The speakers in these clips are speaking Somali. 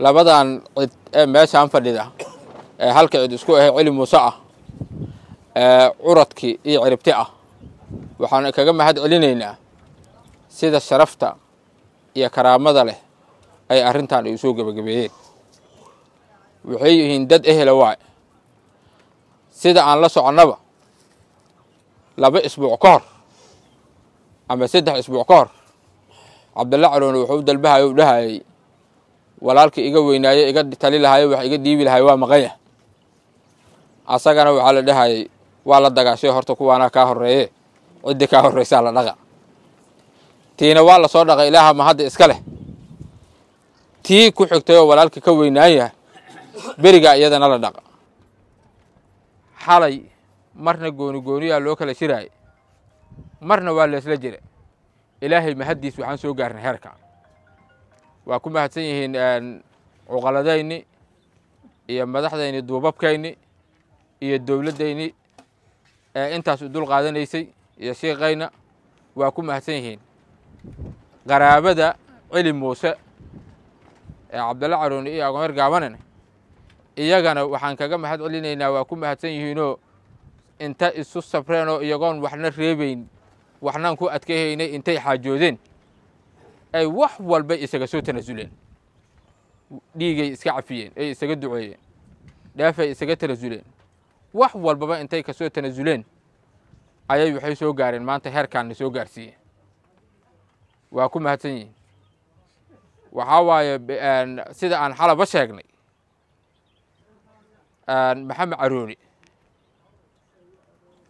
labadan cid ee meeshaan fadhida ee halka cid isku ahay celi muuse ah ee curadkii iyo ciribti ah waxaan kaga mahad celinaynaa sida sharafta iyo karaamada leh ay arrintan ay soo gebagabeeyeen waxay yihiin dad ehela waay sida aan la soconnaba laba isbuuc ka hor ama saddex isbuuc ka hor cabdalla caloone wuxuu dalbahayo u dhahayay walaalkii iga weynaaye iga tali lahaaye wax iga dhiibi lahay waa maqan maqanya asagana waxaa la dhahayay waa la dagaashay horta kuwaanaa kaa horeeye ciddi kaa horreysaa la dhaqa tiina waa la soo dhaqay ilaaha ma hadda iska leh tii ku xigtayoo walaalka ka weynaan yahay berigaa iyadana la dhaqa xalay marna gooni gooniyaa loo kala shiraayay marna waa laysla jira ilaahay mahaddiis waxaan soo gaarnay heerka waa ku mahadsan yihiin cuqaladayni iyo madaxdayni duubabkayni iyo dowladdayni ee intaas u dul qaadanaysay iyo shiiqayna waa ku mahadsan yihiin qaraabada celi muuse ee cabdalla caruuni iyo agomer gaabanene iyagana waxaan kaga mahad celinaynaa waa ku mahadsan yihiinoo inta isu sabreenoo iyagoon waxna reebayn waxnaan ku adkahaynay intay xaajoodeen ay wax walba isaga soo tanaasuleen dhiigay iska cafiyeen ay isaga duceeyeen dheefay isaga tanaasuleen wax walbaba intay ka soo tanaasuleen ayay waxay soo gaareen maanta heerkaanna soo gaarsiiyeen waa ku mahadsan yihiin waxaa waaye sida aan xalaba sheegnay maxamed carooni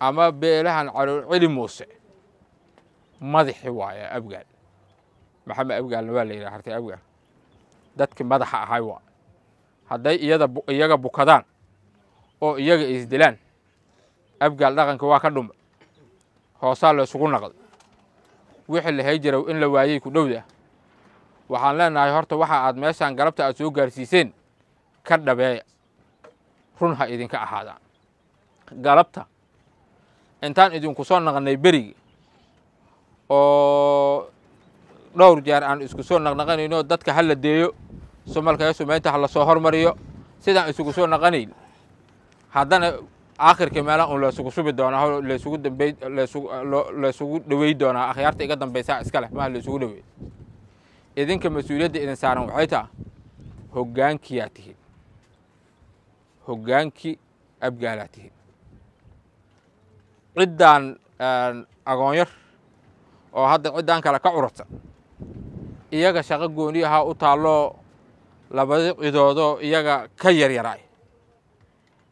ama beelahan cali muuse madaxi waaye abgaal maxamed abgaalna waa la yidhaha hartay abgaal dadkii madaxa ahay waa hadday iyada iyaga bukadaan oo iyaga isdilaan abgaal dhaqanka waa ka dhuma hoosaa laysugu naqday wixii lahay jirow in la waayey ku dhowda waxaan leenahay horta waxa aad meeshaan galabta aad soo gaarsiiseen ka dhabeeya run ha idinka ahaadaan galabta intaan idinku soo naqnay berigi oo dhowr jeer aan isku soo naqnaqanayno dadka ha la deeyo sumalkaya sumaynta ha lasoo hormariyo sidaan isugu soo naqanayn haddana aakhirka meelaha un laysugu subi doonaa laysugu dambey laysugu dhowey doonaa akhyaarta iga dambaysaa iskaleh maa laysugu dhowey idinka mas-uuliyadda idin saaran waxay taha hoggaankiyaa tihin hoggaankii abgaalaa tihin ciddaan agoonyar oo hadda ciddaan kale ka curarsan iyaga shaqo gooni ahaa u taallo labadi cidoodoo iyaga ka yaryaraay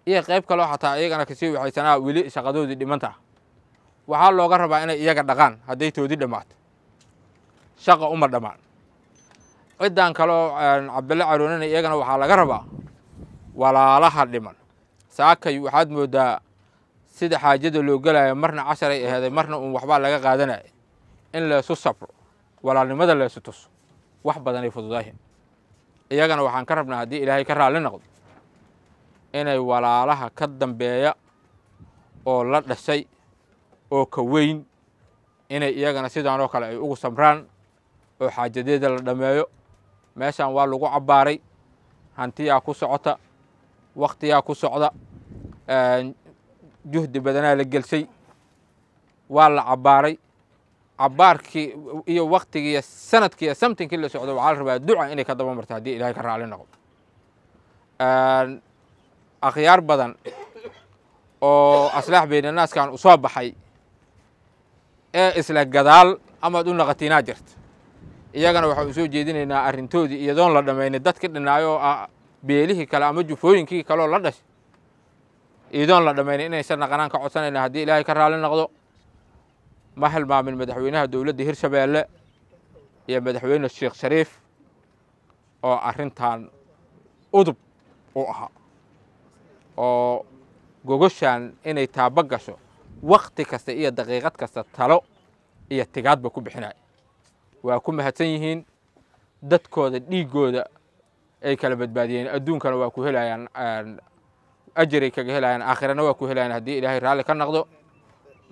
iyo qayb kaloo xataa iyagana kasii waxaysanaa weli shaqadoodii dhimanta waxaa looga rabaa inay iyaga dhaqaan hadday toodi dhammaato shaqa uma dhammaan cidan kaloo cabdille caroonin iyagana waxaa laga rabaa walaalaha dhiman saakay waxaad moodaa sida xaajada loo gelaayo marna casharay aheeday marna uun waxbaa laga qaadanaya in laysu sabro walaalnimada la tuso wax badanay fududaahin iyagana waxaan ka rabnaa haddii ilaahay ka raalli noqdo inay walaalaha ka dambeeya oo la dhashay oo ka weyn inay iyagana sidaanoo kale ay ugu samraan oo xaajadeeda la dhammeeyo meeshan waa lagu cabbaaray hantiyaa ku socota wakhtiyaa ku socda juhdi badanaa la gelsay waa la cabbaaray cabaarkii iyo waktigii iyo sanadkii iyo samtinkii la socdo waxaa la rabaa duca inay ka daba marto haddii ilahay ka raali noqo akhyaar badan oo aslaax beynanaaskan u soo baxay ee isla gadaal amaad u naqatiinaa jirta iyagana waxaan u soo jeedinaynaa arrintoodii iyadoon la dhamaynay dadkii dhinaayoo ah beelihii kale ama jufooyinkii kaleoo la dhashay iyadoon la dhamaynay inaysan naqanaan ka codsanayna haddii ilaahay ka raali noqdo ma hilmaamin madaxweynaha dowladda hirshabeelle iyo madaxweyne sheekh shariif oo arrintan udub u ahaa oo gogoshaan inay taabo gasho wakhti kasta iyo daqiiqad kasta talo iyo tigaadba ku bixinaya waa ku mahadsan yihiin dadkooda dhiiggooda ay kala badbaadiyeen adduunkana waa ku helayaan ajaray kaga helayaan aakhirana waa ku helayaan haddii ilaahay raalli ka naqdo